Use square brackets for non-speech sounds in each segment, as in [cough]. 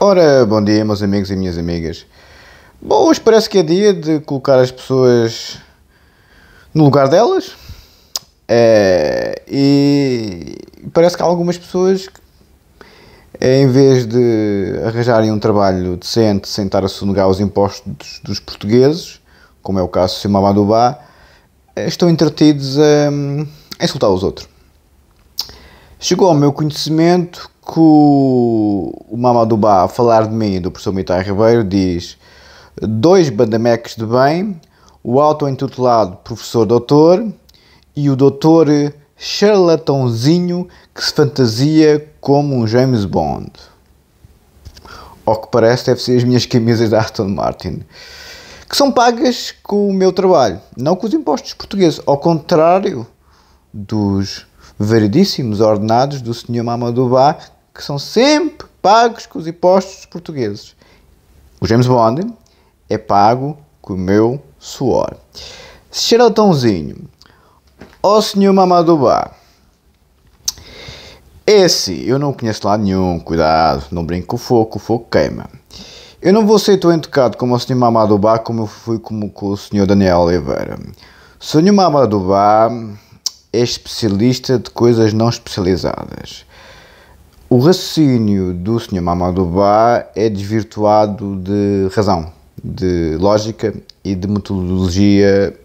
Ora, bom dia, meus amigos e minhas amigas. Bom, hoje parece que é dia de colocar as pessoas no lugar delas. É, e parece que há algumas pessoas que, em vez de arranjarem um trabalho decente sem estar a sonegar os impostos dos, dos portugueses, como é o caso de Mamadubá, eh, estão entretidos a, hum, a insultar os outros. Chegou ao meu conhecimento que o, Mamadubá a falar de mim, do professor Mitai Ribeiro, diz dois bandamecos de bem, o auto-intitulado professor doutor e o doutor charlatãozinho que se fantasia como um James Bond. Ao que parece, deve ser as minhas camisas da Aston Martin, que são pagas com o meu trabalho, não com os impostos portugueses, ao contrário dos veridíssimos ordenados do Sr. Mamadubá, que são sempre pagos com os impostos portugueses. O James Bond é pago com o meu suor. Xeratãozinho. Ó oh, senhor Mamadubá. Esse eu não conheço lá nenhum, cuidado, não brinco com o fogo, o fogo queima. Eu não vou ser tão educado como o senhor Mamadubá como eu fui como com o senhor Daniel Oliveira. O senhor Mamadubá é especialista de coisas não especializadas. O raciocínio do Sr. Mamadou Ba é desvirtuado de razão, de lógica e de metodologia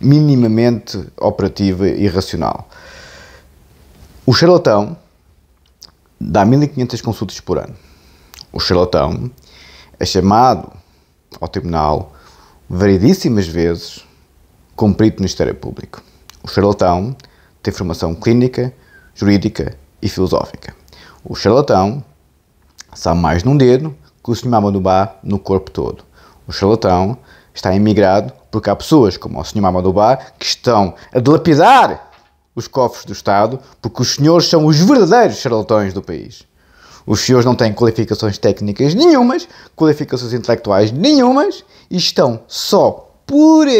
minimamente operativa e racional. O charlatão dá 1500 consultas por ano. O charlatão é chamado ao tribunal variedíssimas vezes como perito do Ministério Público. O charlatão tem formação clínica, jurídica e filosófica. O charlatão sabe mais num dedo que o senhor Mamadubá no corpo todo. O charlatão está emigrado porque há pessoas como o senhor Mamadubá que estão a dilapidar os cofres do Estado porque os senhores são os verdadeiros charlatões do país. Os senhores não têm qualificações técnicas nenhumas, qualificações intelectuais nenhumas e estão só pura,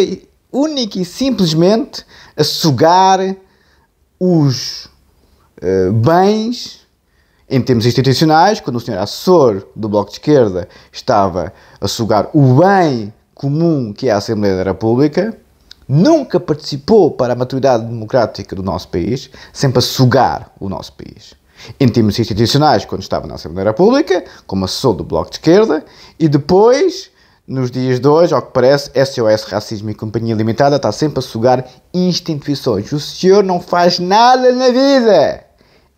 única e simplesmente a sugar os eh, bens em termos institucionais, quando o senhor assessor do Bloco de Esquerda estava a sugar o bem comum que é a Assembleia da República, nunca participou para a maturidade democrática do nosso país, sempre a sugar o nosso país. Em termos institucionais, quando estava na Assembleia da República, como assessor do Bloco de Esquerda, e depois, nos dias de hoje, ao que parece, SOS Racismo e Companhia Limitada está sempre a sugar instituições. O senhor não faz nada na vida!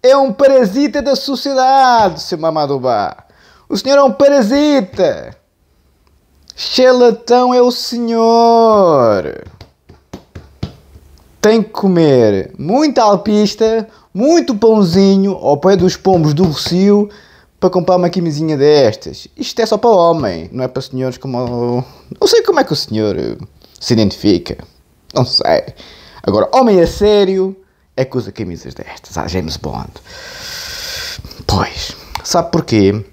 é um parasita da sociedade, seu Mamadubá. O senhor é um parasita. Xelatão é o senhor. Tem que comer muita alpista, muito pãozinho ao pé dos pombos do Rocio para comprar uma camisinha destas. Isto é só para homem, não é para senhores como. Não sei como é que o senhor se identifica. Não sei. Agora, homem a é sério é usa camisas destas a James Bond. Pois, sabe porquê?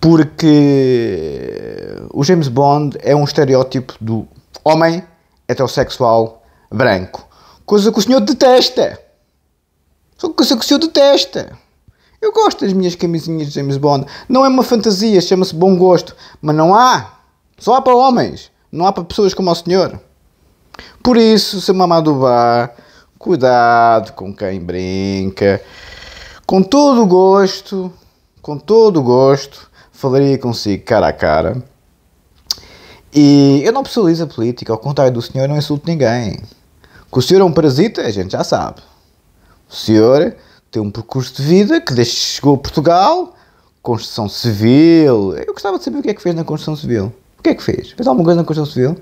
Porque o James Bond é um estereótipo do homem heterossexual branco, coisa que o senhor detesta. Só coisa que o senhor detesta. Eu gosto das minhas camisinhas de James Bond. Não é uma fantasia, chama-se bom gosto. Mas não há. Só há para homens. Não há para pessoas como o senhor. Por isso, se mamado do bar, cuidado com quem brinca. Com todo o gosto, com todo o gosto, falaria consigo cara a cara. E eu não personalizo a política, ao contrário do senhor, não insulto ninguém. Que o senhor é um parasita, a gente já sabe. O senhor tem um percurso de vida que desde que chegou a Portugal, construção civil. Eu gostava de saber o que é que fez na construção civil. O que é que fez? Fez alguma coisa na construção civil?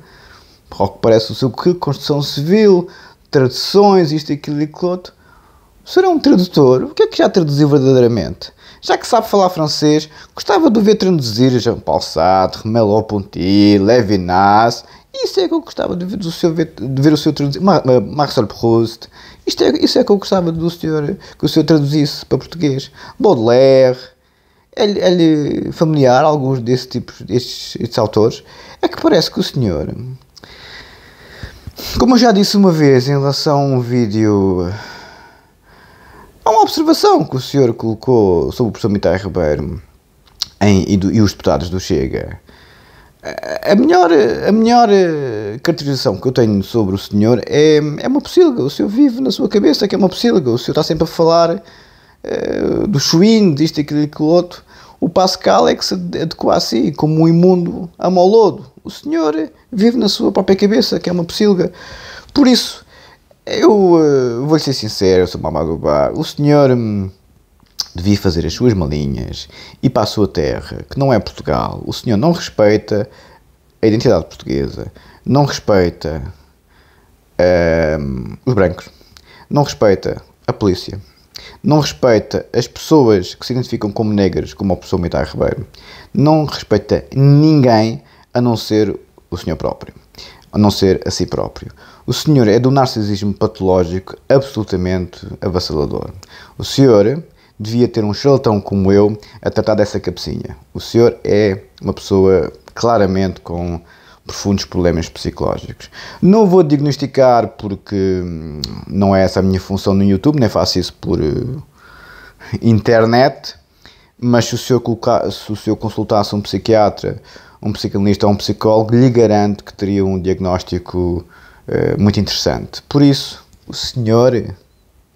Porque que parece o seu currículo, construção civil, traduções, isto, aquilo e aquilo outro. O senhor é um tradutor, o que é que já traduziu verdadeiramente? Já que sabe falar francês, gostava de ver traduzir Jean Paul Sartre, Melo Ponty, Levinas. Isso é que eu gostava de ver, do seu, de ver o senhor traduzir. Marcel Proust. Isto é, isso é que eu gostava do senhor, que o senhor traduzisse para português. Baudelaire. É-lhe é familiar alguns desse tipo, estes, autores. É que parece que o senhor como eu já disse uma vez em relação a um vídeo. a uma observação que o senhor colocou sobre o professor Mitai Ribeiro em, e, do, e os deputados do Chega. A melhor, a melhor eh, caracterização que eu tenho sobre o senhor é, é uma pocilga. O senhor vive na sua cabeça que é uma pocilga. O senhor está sempre a falar eh, do chuinho, disto, aquilo e aquilo outro. O Pascal é que se adequa a si, como um imundo ama o lodo. O senhor vive na sua própria cabeça, que é uma psilga. Por isso, eu uh, eh, vou ser sincero, sou Mamadubá, o senhor hum, devia fazer as suas malinhas e para a sua terra, que não é Portugal. O senhor não respeita a identidade portuguesa, não respeita uh, os brancos, não respeita a polícia, não respeita as pessoas que se identificam como negras, como a pessoa Mitar Ribeiro, não respeita ninguém a não ser o senhor próprio, a não ser a si próprio. O senhor é do narcisismo patológico absolutamente avassalador. O senhor devia ter um charlatão como eu a tratar dessa cabecinha. O senhor é uma pessoa claramente com profundos problemas psicológicos. Não vou diagnosticar porque hum, não é essa a minha função no YouTube, nem faço isso por uh, internet, mas se o, senhor se o senhor consultasse um psiquiatra, um psicanalista ou um psicólogo, lhe garanto que teria um diagnóstico uh, muito interessante. Por isso, o senhor,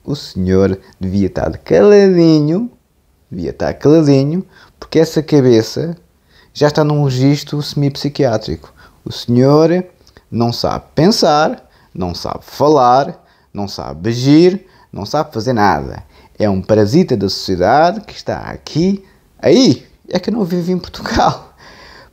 o senhor devia estar caladinho, devia estar caladinho, porque essa cabeça já está num registro psiquiátrico o senhor não sabe pensar, não sabe falar, não sabe agir, não sabe fazer nada. É um parasita da sociedade que está aqui, aí. É que não vive em Portugal.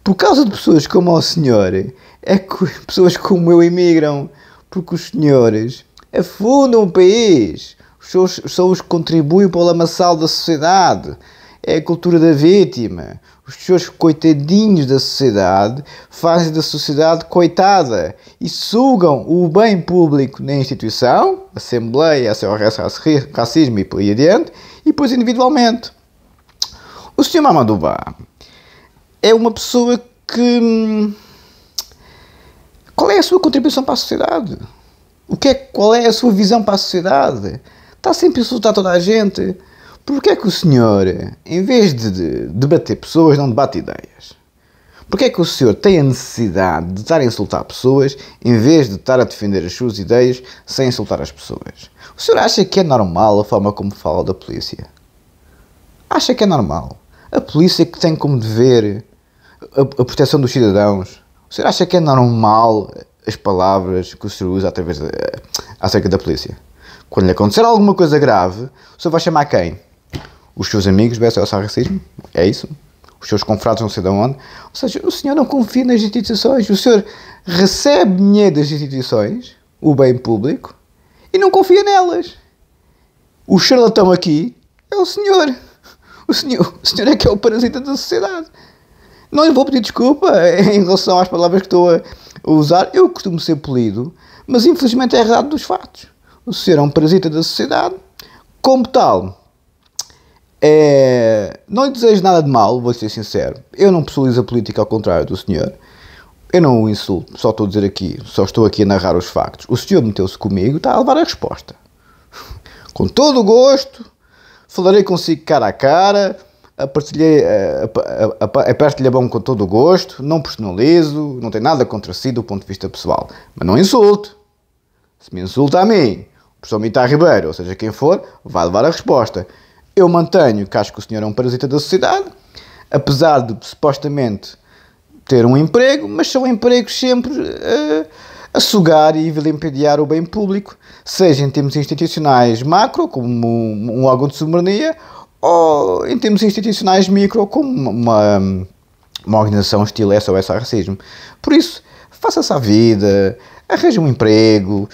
Por causa de pessoas como o senhor, é que [laughs] pessoas como eu emigram. Porque os senhores afundam o país. Os são os que contribuem para o lamaçal da sociedade é a cultura da vítima. Os seus coitadinhos da sociedade fazem da sociedade coitada e sugam o bem público na instituição, Assembleia, CRS, racismo e por aí adiante, e depois individualmente. O Sr. Mamadouba é uma pessoa que. Hum, qual é a sua contribuição para a sociedade? O que é, qual é a sua visão para a sociedade? Está sempre a insultar toda a gente Porquê é que o senhor, em vez de debater pessoas, não debate ideias? Porquê é que o senhor tem a necessidade de estar a insultar pessoas em vez de estar a defender as suas ideias sem insultar as pessoas? O senhor acha que é normal a forma como fala da polícia? Acha que é normal? A polícia que tem como dever a, a proteção dos cidadãos? O senhor acha que é normal as palavras que o senhor usa através de, acerca da polícia? Quando lhe acontecer alguma coisa grave, o senhor vai chamar quem? Os seus amigos bestam o racismo? É isso? Os seus confrados não sei de onde? Ou seja, o senhor não confia nas instituições. O senhor recebe dinheiro das instituições, o bem público, e não confia nelas. O charlatão aqui é o senhor. O senhor, o senhor é que é o parasita da sociedade. Não lhe vou pedir desculpa em relação às palavras que estou a usar. Eu costumo ser polido, mas infelizmente é errado dos fatos. O senhor é um parasita da sociedade. Como tal, é, não lhe desejo nada de mal, vou ser sincero. Eu não pessoalizo a política ao contrário do senhor. Eu não o insulto, só estou a dizer aqui, só estou aqui a narrar os factos. O senhor meteu-se comigo, está a levar a resposta. Com todo o gosto, falarei consigo cara a cara, apertilhei, eh, eh, aperto-lhe a mão com todo o gosto, não personalizo, não tenho nada contra si do ponto de vista pessoal. Mas não insulto. Se me insulta a mim, o professor Mita Ribeiro, ou seja, quem for, vai levar a resposta. Eu mantenho que acho que o senhor é um parasita da sociedade, apesar de supostamente ter um emprego, mas são empregos sempre uh, a sugar e vilipendiar o bem público, seja em termos institucionais macro, como um, um órgão de soberania, ou em termos institucionais micro, como uma, uma organização estilo SOS ao racismo. Por isso, faça-se à vida, arranja um emprego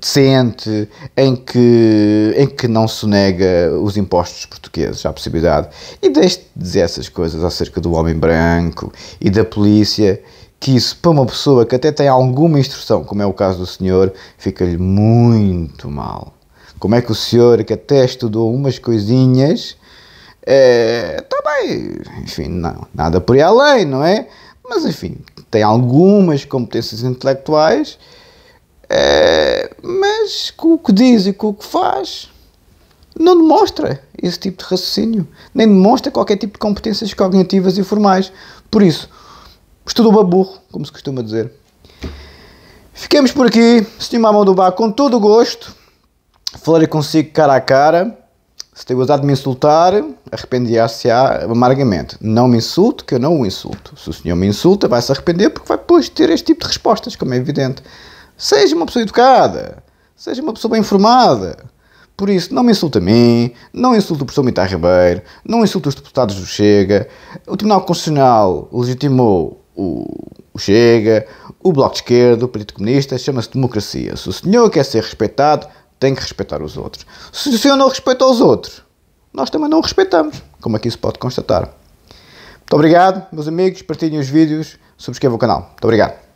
decente em que, em que não se nega os impostos portugueses à possibilidade. E deixe de dizer essas coisas acerca do homem branco e da polícia, que isso, para uma pessoa que até tem alguma instrução, como é o caso do senhor, fica-lhe muito mal. Como é que o senhor, que até estudou umas coisinhas, está eh, é, bem, enfim, não, nada por aí além, não é? Mas enfim, tem algumas competências intelectuais, é, mas com o que diz e com o que faz, não demonstra esse tipo de raciocínio, nem demonstra qualquer tipo de competências cognitivas e formais. Por isso, estudou baburro, como se costuma dizer. Ficamos por aqui, a mão do Bar, com todo o gosto. Falarei consigo cara a cara. Se tem ousado me insultar, arrependia se á amargamente. Não me insulte, que eu não o insulto. Se o senhor me insulta, vai se arrepender porque vai depois ter este tipo de respostas, como é evidente. Seja uma pessoa educada, seja uma pessoa bem informada. Por isso, não me insulte a mim, não insulte o professor Mitar Ribeiro, não insulte os deputados do Chega. O Tribunal Constitucional legitimou o, Chega, o Bloco de Esquerda, o Partido Comunista, chama-se democracia. Se o senhor quer ser respeitado, tem que respeitar os outros. Se o senhor não respeita os outros, nós também não o respeitamos, como aqui se pode constatar. Muito obrigado, meus amigos, partilhem os vídeos, subscrevam o canal. Muito obrigado.